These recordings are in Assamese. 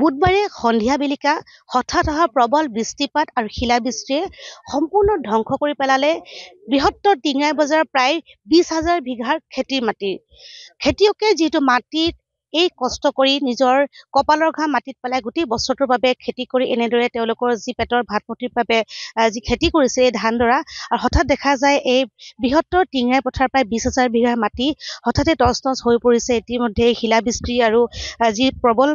বুধবাৰে সন্ধিয়া বেলিকা হঠাৎ অহা প্ৰবল বৃষ্টিপাত আৰু শিলাবৃষ্টিয়ে সম্পূৰ্ণ ধ্বংস কৰি পেলালে বৃহত্তৰ টিঙাই বজাৰ প্ৰায় বিছ হাজাৰ বিঘাৰ খেতিৰ মাটি খেতিয়কে যিটো মাটিত এই কষ্ট কৰি নিজৰ কপালৰ ঘাঁহ মাটিত পেলাই গোটেই বছৰটোৰ বাবে খেতি কৰি এনেদৰে তেওঁলোকৰ যি পেটৰ ভাত মুঠিৰ বাবে যি খেতি কৰিছে এই ধানডৰা আৰু হঠাৎ দেখা যায় এই বৃহত্তৰ টিঙাই পথাৰ প্ৰায় বিছ হাজাৰ বিঘা মাটি হঠাতে টচ নচ হৈ পৰিছে ইতিমধ্যে শিলাবৃষ্টি আৰু যি প্ৰবল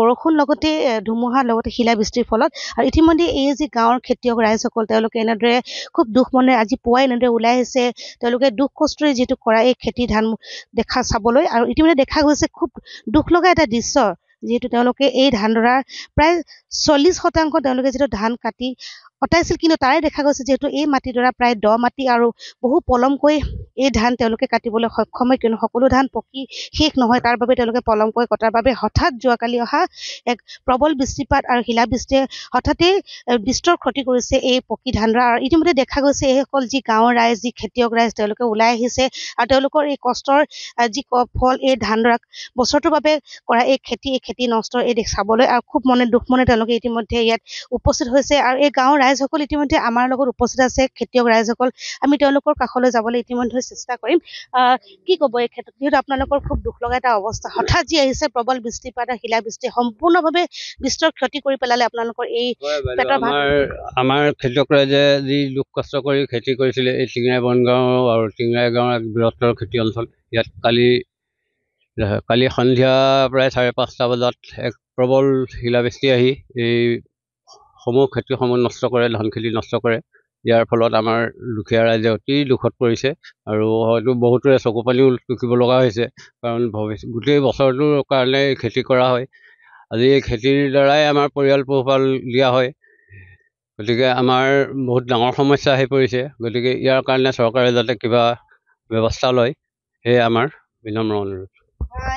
বৰষুণ লগতে ধুমুহাৰ লগতে শিলাবৃষ্টিৰ ফলত আৰু ইতিমধ্যে এই যি গাঁৱৰ খেতিয়ক ৰাইজসকল তেওঁলোকে এনেদৰে খুব দুখ মনে আজি পুৱাই এনেদৰে ওলাই আহিছে তেওঁলোকে দুখ কষ্টৰে যিটো কৰা এই খেতি ধান দেখা চাবলৈ আৰু ইতিমধ্যে দেখা গৈছে খুব দুখ লগা এটা দৃশ্য যিহেতু তেওঁলোকে এই ধানডৰাৰ প্ৰায় চল্লিশ শতাংশ তেওঁলোকে যিটো ধান কাটি কটাইছিল কিন্তু তাৰে দেখা গৈছে যিহেতু এই মাটিডৰা প্ৰায় দ মাটি আৰু বহু পলমকৈ এই ধান তেওঁলোকে কাটিবলৈ সক্ষম হয় কিয়নো সকলো ধান পকী শেষ নহয় তাৰ বাবে তেওঁলোকে পলমকৈ কটাৰ বাবে হঠাৎ যোৱাকালি অহা এক প্ৰবল বৃষ্টিপাত আৰু শিলা বৃষ্টিয়ে হঠাতেই বিস্তৰ ক্ষতি কৰিছে এই পকী ধানডৰা আৰু ইতিমধ্যে দেখা গৈছে এইসকল যি গাঁৱৰ ৰাইজ যি খেতিয়ক ৰাইজ তেওঁলোকে ওলাই আহিছে আৰু তেওঁলোকৰ এই কষ্টৰ যি ফল এই ধানডৰাক বছৰটোৰ বাবে কৰা এই খেতি এই খেতি খেতি নষ্ট এই দেশ চাবলৈ আৰু খুব মনে দুখ মনে তেওঁলোকে ইতিমধ্যে ইয়াত উপস্থিত হৈছে আৰু এই গাঁৱৰ ৰাইজসকল ইতিমধ্যে আমাৰ লগত উপস্থিত আছে খেতিয়ক ৰাইজসকল আমি তেওঁলোকৰ কাষলৈ যাবলৈ ইতিমধ্যে চেষ্টা কৰিম কি ক'ব এই ক্ষেত্ৰত যিহেতু আপোনালোকৰ খুব দুখ লগা এটা অৱস্থা হঠাৎ যি আহিছে প্ৰবল বৃষ্টিপাত আৰু বৃষ্টি সম্পূৰ্ণভাৱে বিস্তৰ ক্ষতি কৰি পেলালে আপোনালোকৰ এই আমাৰ খেতিয়ক ৰাইজে যি দুখ কষ্ট কৰি খেতি কৰিছিলে এই টিঙৰাই বনগাঁও আৰু টিঙৰাই গাঁৱৰ বৃহত্তৰ খেতি অঞ্চল ইয়াত কালি কালি সন্ধিয়া প্ৰায় চাৰে পাঁচটা বজাত এক প্ৰবল শিলাবৃষ্টি আহি এই সমূহ খেতিসমূহ নষ্ট কৰে ধান খেতি নষ্ট কৰে ইয়াৰ ফলত আমাৰ দুখীয়া ৰাইজে অতি দুখত পৰিছে আৰু হয়তো বহুতৰে চকু পানীও টুকিব লগা হৈছে কাৰণ ভৱিষ্যত গোটেই বছৰটোৰ কাৰণে খেতি কৰা হয় আজি এই খেতিৰ দ্বাৰাই আমাৰ পৰিয়াল পোহপাল দিয়া হয় গতিকে আমাৰ বহুত ডাঙৰ সমস্যা আহি পৰিছে গতিকে ইয়াৰ কাৰণে চৰকাৰে যাতে কিবা ব্যৱস্থা লয় সেয়ে আমাৰ বিনম্ৰ অনুৰোধ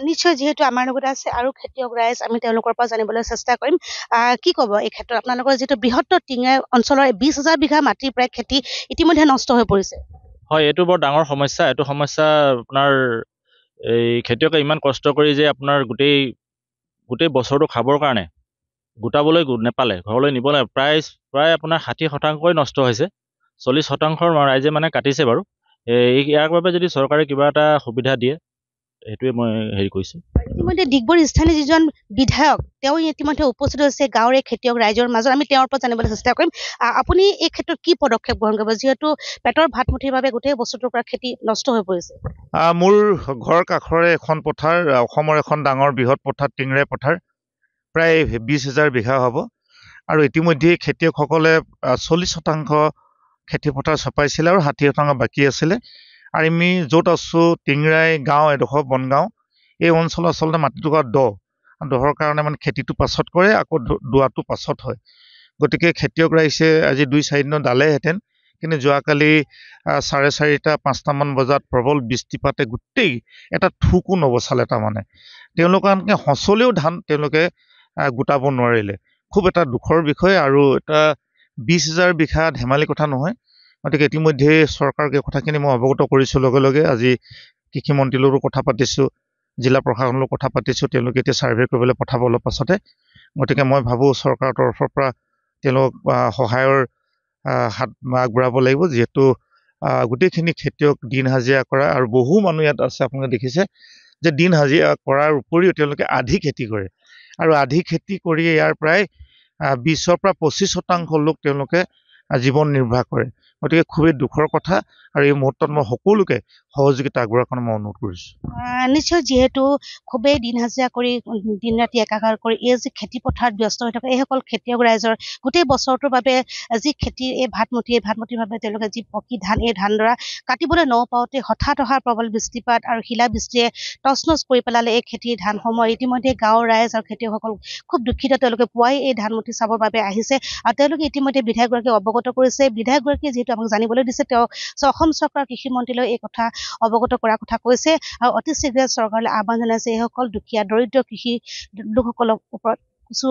নিশ্চয় যিহেতু আমাৰ লগতে আছে আৰু খেতিয়ক ৰাইজ আমি তেওঁলোকৰ পৰা জানিবলৈ চেষ্টা কৰিম আহ কি ক'ব এই ক্ষেত্ৰত আপোনালোকৰ যিটো বৃহত্তৰ টিঙা অঞ্চলৰ বিশ হাজাৰ বিঘা মাটিৰ প্ৰায় খেতি ইতিমধ্যে নষ্ট হৈ পৰিছে হয় এইটো বৰ ডাঙৰ সমস্যা এইটো সমস্যা আপোনাৰ এই খেতিয়কে ইমান কষ্ট কৰি যে আপোনাৰ গোটেই গোটেই বছৰটো খাবৰ কাৰণে গোটাবলৈ নেপালে ঘৰলৈ নিবলৈ প্ৰায় প্ৰায় আপোনাৰ ষাঠি শতাংশই নষ্ট হৈছে চল্লিছ শতাংশ ৰাইজে মানে কাটিছে বাৰু এই ইয়াৰ বাবে যদি চৰকাৰে কিবা এটা সুবিধা দিয়ে সেইটোৱে মই হেৰি কৰিছো ইতিমধ্যে ডিগবৈ স্থানীয় যিজন বিধায়ক তেওঁ ইতিমধ্যে উপস্থিত হৈছে গাঁৱৰে খেতিয়ক ৰাইজৰ মাজত আমি তেওঁৰ পৰা জানিবলৈ চেষ্টা কৰিম আপুনি এই ক্ষেত্ৰত কি পদক্ষেপ গ্ৰহণ কৰিব যিহেতু পেটৰ ভাত মুঠিৰ বাবে গোটেই বস্তুটোৰ পৰা খেতি নষ্ট হৈ পৰিছে মোৰ ঘৰ কাষৰে এখন পথাৰ অসমৰ এখন ডাঙৰ বৃহৎ পথাৰ টিংৰে পথাৰ প্ৰায় বিছ হেজাৰ বিঘা হ'ব আৰু ইতিমধ্যে খেতিয়কসকলে চল্লিছ শতাংশ খেতি পথাৰ চপাইছিলে আৰু ষাঠি শতাংশ বাকী আছিলে আমি য'ত আছোঁ টিংৰাই গাঁও এডোখৰ বনগাঁও এই অঞ্চলৰ আচলতে মাটিটোকোৰা দ দহৰ কাৰণে মানে খেতিটো পাছত কৰে আকৌ দোৱাটো পাছত হয় গতিকে খেতিয়ক ৰাইছে আজি দুই চাৰিদিনত ডালেহেঁতেন কিন্তু যোৱাকালি চাৰে চাৰিটা পাঁচটামান বজাত প্ৰবল বৃষ্টিপাতে গোটেই এটা থুকো নবচালে তাৰমানে তেওঁলোকৰ আনকি সঁচলেও ধান তেওঁলোকে গোটাব নোৱাৰিলে খুব এটা দুখৰ বিষয় আৰু এটা বিছ হাজাৰ বিঘা ধেমালি কথা নহয় গতিকে ইতিমধ্যে চৰকাৰক এই কথাখিনি মই অৱগত কৰিছোঁ লগে লগে আজি লগতো কথা পাতিছোঁ জিলা প্ৰশাসনলৈও কথা পাতিছোঁ তেওঁলোকে এতিয়া ছাৰ্ভে কৰিবলৈ পঠাব অলপ পাছতে গতিকে মই ভাবোঁ চৰকাৰৰ তৰফৰ পৰা তেওঁলোকক সহায়ৰ হাত আগবঢ়াব লাগিব যিহেতু গোটেইখিনি খেতিয়ক দিন হাজিৰা কৰা আৰু বহু মানুহ ইয়াত আছে আপোনালোকে দেখিছে যে দিন হাজিৰা কৰাৰ উপৰিও তেওঁলোকে আধি খেতি কৰে আৰু আধি খেতি কৰি ইয়াৰ প্ৰায় বিছৰ পৰা পঁচিছ শতাংশ লোক তেওঁলোকে জীৱন নিৰ্বাহ কৰে গতিকে খুবেই দুখৰ কথা আৰু এই মুহূৰ্তত মই সকলোকে সহযোগিতা আগবঢ়োৱাৰ মই অনুৰোধ কৰিছোঁ নিশ্চয় যিহেতু খুবেই দিন হাজিৰা কৰি দিন ৰাতি একাকাৰ কৰি এই যি পথাৰত ব্যস্ত হৈ থকা এইসকল খেতিয়ক ৰাইজৰ গোটেই বছৰটোৰ বাবে যি খেতি এই ভাতমুঠি এই ভাতমুঠিৰ বাবে তেওঁলোকে যি পকী ধান এই ধান ধানডৰা কাটিবলৈ নপাওঁতে হঠাৎ অহা প্ৰবল বৃষ্টিপাত আৰু শিলা বৃষ্টিয়ে নচ কৰি পেলালে এই খেতিৰ ধানসমূহ ইতিমধ্যে গাঁৱৰ ৰাইজ আৰু খেতিয়কসকল খুব দুখিত তেওঁলোকে পুৱাই এই ধানমুঠি চাবৰ বাবে আহিছে আৰু তেওঁলোকে ইতিমধ্যে বিধায়কগৰাকীক অৱগত অৱগত কৰিছে বিধায়কগৰাকীয়ে যিহেতু আমাক জানিবলৈ দিছে তেওঁ অসম চৰকাৰৰ কৃষি মন্ত্ৰীলৈ এই কথা অৱগত কৰাৰ কথা কৈছে আৰু অতি শীঘ্ৰে চৰকাৰলৈ আহ্বান জনাইছে এইসকল দুখীয়া দৰিদ্ৰ কৃষি লোকসকলৰ ওপৰত কিছু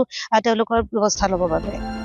তেওঁলোকৰ ব্যৱস্থা ল'বৰ বাবে